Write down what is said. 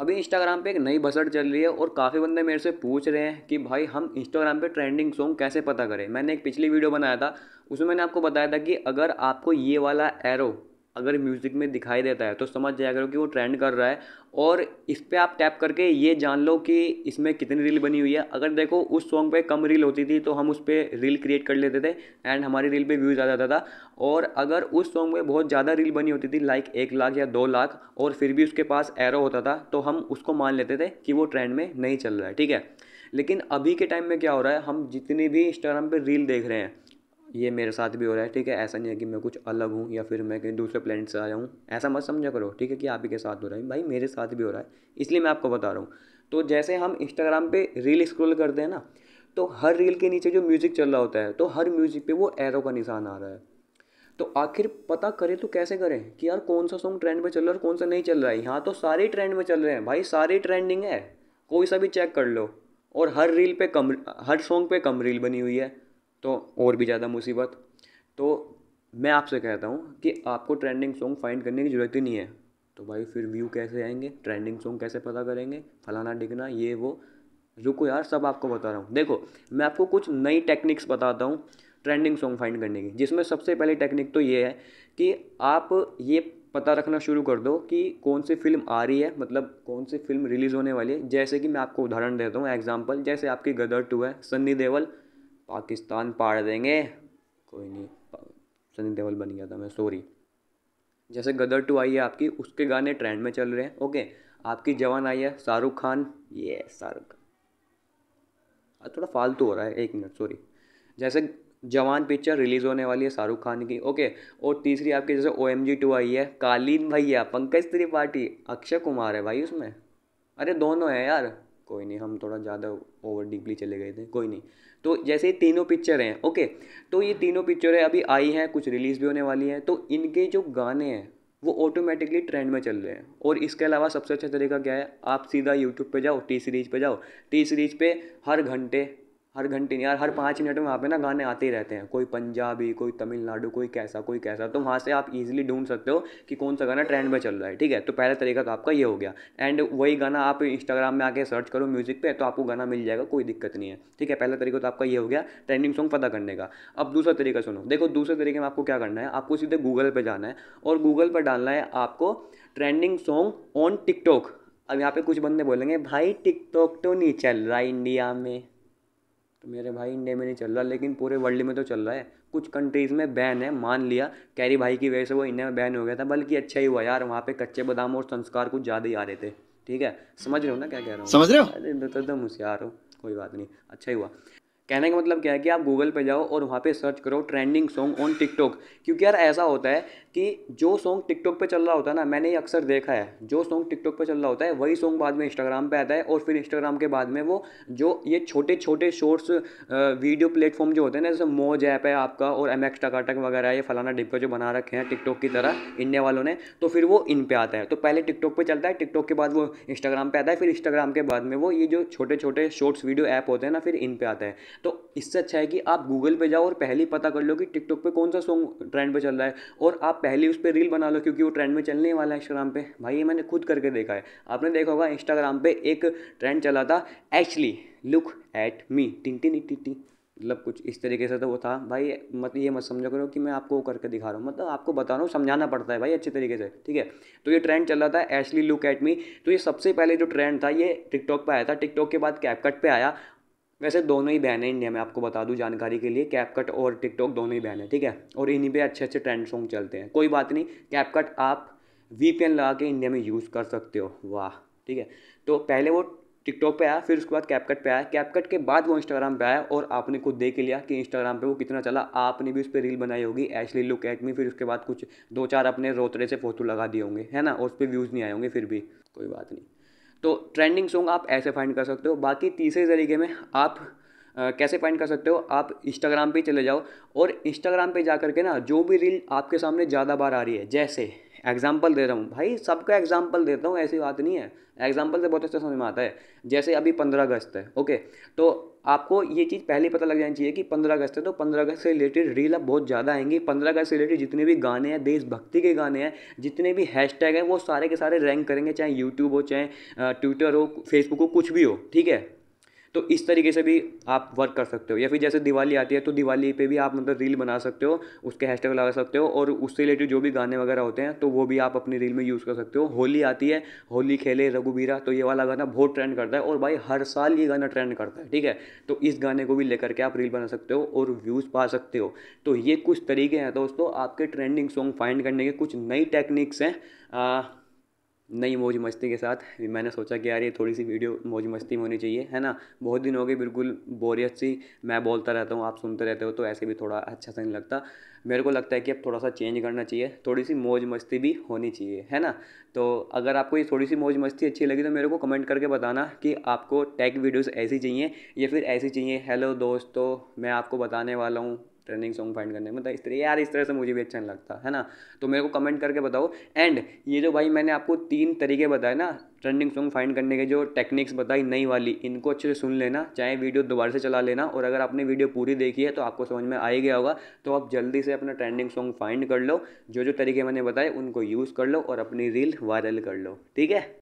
अभी इंस्टाग्राम पे एक नई बसट चल रही है और काफ़ी बंदे मेरे से पूछ रहे हैं कि भाई हम इंस्टाग्राम पे ट्रेंडिंग सॉन्ग कैसे पता करें मैंने एक पिछली वीडियो बनाया था उसमें मैंने आपको बताया था कि अगर आपको ये वाला एरो अगर म्यूज़िक में दिखाई देता है तो समझ जाया करो कि वो ट्रेंड कर रहा है और इस पर आप टैप करके ये जान लो कि इसमें कितनी रील बनी हुई है अगर देखो उस सॉन्ग पे कम रील होती थी तो हम उस पर रील क्रिएट कर लेते थे एंड हमारी रील पे व्यूज़ आ जाता था और अगर उस सॉन्ग पे बहुत ज़्यादा रील बनी होती थी लाइक एक लाख या दो लाख और फिर भी उसके पास एरो होता था तो हम उसको मान लेते थे कि वो ट्रेंड में नहीं चल रहा है ठीक है लेकिन अभी के टाइम में क्या हो रहा है हम जितनी भी इंस्टाग्राम पर रील देख रहे हैं ये मेरे साथ भी हो रहा है ठीक है ऐसा नहीं है कि मैं कुछ अलग हूँ या फिर मैं कहीं दूसरे प्लेनेट से आया हूँ ऐसा मत समझा करो ठीक है कि आप ही के साथ हो रहा है भाई मेरे साथ भी हो रहा है इसलिए मैं आपको बता रहा हूँ तो जैसे हम इंस्टाग्राम पर रील स्क्रोल करते हैं ना तो हर रील के नीचे जो म्यूज़िक चल रहा होता है तो हर म्यूज़िक पे वो एरो का निशान आ रहा है तो आखिर पता करें तो कैसे करें कि यार कौन सा सॉन्ग ट्रेंड में चल रहा है और कौन सा नहीं चल रहा है यहाँ तो सारे ट्रेंड में चल रहे हैं भाई सारे ट्रेंडिंग है कोई सा भी चेक कर लो और हर रील पे कम हर सॉन्ग पे कम रील बनी हुई है तो और भी ज़्यादा मुसीबत तो मैं आपसे कहता हूँ कि आपको ट्रेंडिंग सॉन्ग फाइंड करने की ज़रूरत ही नहीं है तो भाई फिर व्यू कैसे आएंगे ट्रेंडिंग सॉन्ग कैसे पता करेंगे फलाना डिगना ये वो रुको यार सब आपको बता रहा हूँ देखो मैं आपको कुछ नई टेक्निक्स बताता हूँ ट्रेंडिंग सॉन्ग फाइंड करने की जिसमें सबसे पहली टेक्निक तो ये है कि आप ये पता रखना शुरू कर दो कि कौन सी फिल्म आ रही है मतलब कौन सी फिल्म रिलीज़ होने वाली है जैसे कि मैं आपको उदाहरण देता हूँ एग्जाम्पल जैसे आपकी गदर टू है सन्नी देवल पाकिस्तान पाड़ देंगे कोई नहीं सनी देवल बन गया था मैं सॉरी जैसे गदर टू आई है आपकी उसके गाने ट्रेंड में चल रहे हैं ओके आपकी जवान आई है शाहरुख खान ये शाहरुख खान थोड़ा फालतू हो रहा है एक मिनट सॉरी जैसे जवान पिक्चर रिलीज़ होने वाली है शाहरुख खान की ओके और तीसरी आपकी जैसे ओ एम जी टू आई है कालीन भैया पंकज त्रिपाठी अक्षय कुमार है भाई उसमें अरे दोनों हैं यार कोई नहीं हम थोड़ा ज़्यादा ओवर डीपली चले गए थे कोई नहीं तो जैसे ये तीनों पिक्चर हैं ओके तो ये तीनों पिक्चरें अभी आई हैं कुछ रिलीज़ भी होने वाली हैं तो इनके जो गाने हैं वो ऑटोमेटिकली ट्रेंड में चल रहे हैं और इसके अलावा सबसे अच्छा तरीका क्या है आप सीधा यूट्यूब पे जाओ टी सीरीज पे जाओ टी सीरीज पे हर घंटे हर घंटे नहीं यार हर पाँच मिनट में वहाँ पे ना गाने आते ही रहते हैं कोई पंजाबी कोई तमिलनाडु कोई कैसा कोई कैसा तो वहाँ से आप इजीली ढूंढ सकते हो कि कौन सा गाना ट्रेंड में चल रहा है ठीक है तो पहला तरीका तो आपका ये हो गया एंड वही गाना आप इंस्टाग्राम में आके सर्च करो म्यूज़िक पे तो आपको गाना मिल जाएगा कोई दिक्कत नहीं है ठीक है पहला तरीका तो आपका ये हो गया ट्रेंडिंग सॉन्ग पता करने का अब दूसरा तरीका सुनो देखो दूसरे तरीके में आपको क्या करना है आपको सीधे गूगल पर जाना है और गूगल पर डालना है आपको ट्रेंडिंग सॉन्ग ऑन टिकटॉक अब यहाँ पे कुछ बंदे बोलेंगे भाई टिकटॉक तो नहीं चल रहा इंडिया में तो मेरे भाई इंडिया में नहीं चल रहा लेकिन पूरे वर्ल्ड में तो चल रहा है कुछ कंट्रीज़ में बैन है मान लिया कैरी भाई की वजह से वो इंडिया में बैन हो गया था बल्कि अच्छा ही हुआ यार वहाँ पे कच्चे बादाम और संस्कार कुछ ज़्यादा ही आ रहे थे ठीक है समझ रहे हो ना क्या कह रहा हूँ समझ रहे हो अरे तो एकदम तो होशियार हो कोई बात नहीं अच्छा ही हुआ कहने का मतलब क्या है कि आप गूगल पे जाओ और वहाँ पे सर्च करो ट्रेंडिंग सॉन्ग ऑन टिकटॉक क्योंकि यार ऐसा होता है कि जो सॉन्ग टिकटॉक पे चल रहा होता है ना मैंने ये अक्सर देखा है जो सॉन्ग टिकटॉक पे चल रहा होता है वही सॉन्ग बाद में इंस्टाग्राम पे आता है और फिर इंस्टाग्राम के बाद में वो जो ये छोटे छोटे शॉर्ट्स वीडियो प्लेटफॉर्म जो होते हैं ना जैसे मोज ऐप है आपका और एम एक्स टकाटक वगैरह ये फलाना डिब्बा जो बना रखे हैं टिकटॉक की तरह इंडिया वालों ने तो फिर वो इन पर आता है तो पहले टिकटॉक पर चलता है टिकटॉक के बाद वो इंस्टाग्राम पर आता है फिर इंस्टाग्राम के बाद में वो ये जो छोटे छोटे शॉर्ट्स वीडियो ऐप होते हैं ना फिर इन पर आता है तो इससे अच्छा है कि आप गूगल पे जाओ और पहले ही पता कर लो कि टिकटॉक पे कौन सा सॉन्ग ट्रेंड पे चल रहा है और आप पहले उस पर रील बना लो क्योंकि वो ट्रेंड में चलने वाला है इंस्टाग्राम पे भाई ये मैंने खुद करके देखा है आपने देखा होगा इंस्टाग्राम पे एक ट्रेंड चला था एक्चुअली लुक एट मी टिंग टिंग टी मतलब कुछ इस तरीके से तो वो था भाई मत ये मत समझा करो कि मैं आपको वो करके दिखा रहा हूँ मतलब आपको बता रहा हूँ समझाना पड़ता है भाई अच्छे तरीके से ठीक है तो ये ट्रेंड चल रहा था एशली लुक एट मी तो ये सबसे पहले जो ट्रेंड था ये टिकटॉक पे आया था टिकटॉक के बाद कैपकट पे आया वैसे दोनों ही बैन है इंडिया में आपको बता दूँ जानकारी के लिए कैपकट और टिकटॉक दोनों ही बैन है ठीक है और इन्हीं पे अच्छे अच्छे ट्रेंड सॉन्ग चलते हैं कोई बात नहीं कैपकट आप वी लगा के इंडिया में यूज़ कर सकते हो वाह ठीक है तो पहले वो टिकटॉक पे आया फिर उसके बाद कैपकट पे आया कैपकट के बाद वो इंस्टाग्राम पे आया और आपने खुद देख लिया कि इंस्टाग्राम पे वो कितना चला आपने भी उस पर रील बनाई होगी एचली लुक एट मी फिर उसके बाद कुछ दो चार अपने रोतरे से फोटो लगा दिए होंगे है ना और उस पर व्यूज़ नहीं आए होंगे फिर भी कोई बात नहीं तो ट्रेंडिंग सॉन्ग आप ऐसे फाइंड कर सकते हो बाकी तीसरे तरीके में आप आ, कैसे फाइंड कर सकते हो आप इंस्टाग्राम पे चले जाओ और इंस्टाग्राम पे जा कर के ना जो भी रील आपके सामने ज़्यादा बार आ रही है जैसे एग्जाम्पल दे रहा हूँ भाई सबका एग्जाम्पल देता हूँ ऐसी बात नहीं है एग्जाम्पल से बहुत अच्छा समझ में आता है जैसे अभी पंद्रह अगस्त है ओके तो आपको ये चीज़ पहले पता लग जानी चाहिए कि पंद्रह अगस्त है तो पंद्रह अगस्त से रिलेटेड रील अब बहुत ज़्यादा आएंगी पंद्रह अगस्त से रिलेटेड जितने भी गाने हैं देशभक्ति के गाने हैं जितने भी हैशटैग हैं वो सारे के सारे रैंक करेंगे चाहे यूट्यूब हो चाहे ट्विटर हो फेसबुक हो कुछ भी हो ठीक है तो इस तरीके से भी आप वर्क कर सकते हो या फिर जैसे दिवाली आती है तो दिवाली पे भी आप मतलब रील बना सकते हो उसके हैशटैग लगा सकते हो और उससे रिलेटेड जो भी गाने वगैरह होते हैं तो वो भी आप अपनी रील में यूज़ कर सकते हो होली आती है होली खेले रघुबीरा तो ये वाला गाना बहुत ट्रेंड करता है और भाई हर साल ये गाना ट्रेंड करता है ठीक है तो इस गाने को भी लेकर के आप रील बना सकते हो और व्यूज़ पा सकते हो तो ये कुछ तरीके हैं दोस्तों आपके ट्रेंडिंग सॉन्ग फाइंड करने के कुछ नई टेक्निक्स हैं नई मौज मस्ती के साथ मैंने सोचा कि यार ये थोड़ी सी वीडियो मौज मस्ती में होनी चाहिए है ना बहुत दिन हो गए बिल्कुल बोरियत सी मैं बोलता रहता हूँ आप सुनते रहते हो तो ऐसे भी थोड़ा अच्छा सा नहीं लगता मेरे को लगता है कि अब थोड़ा सा चेंज करना चाहिए थोड़ी सी मौज मस्ती भी होनी चाहिए है ना तो अगर आपको ये थोड़ी सी मौज मस्ती अच्छी लगी तो मेरे को कमेंट करके बताना कि आपको टैग वीडियोस ऐसी चाहिए या फिर ऐसी चाहिए हेलो दोस्तों मैं आपको बताने वाला हूँ ट्रेंडिंग सॉन्ग फाइंड करने में मतलब इस तरह यार इस तरह से मुझे भी अच्छा नहीं लगता है ना तो मेरे को कमेंट करके बताओ एंड ये जो भाई मैंने आपको तीन तरीके बताए ना ट्रेंडिंग सॉन्ग फाइंड करने के जो टेक्निक्स बताई नई वाली इनको अच्छे से सुन लेना चाहे वीडियो दोबारा से चला लेना और अगर आपने वीडियो पूरी देखी है तो आपको समझ में आ ही गया होगा तो आप जल्दी से अपना ट्रेंडिंग सॉन्ग फाइंड कर लो जो जो तरीके मैंने बताए उनको यूज़ कर लो और अपनी रील वायरल कर लो ठीक है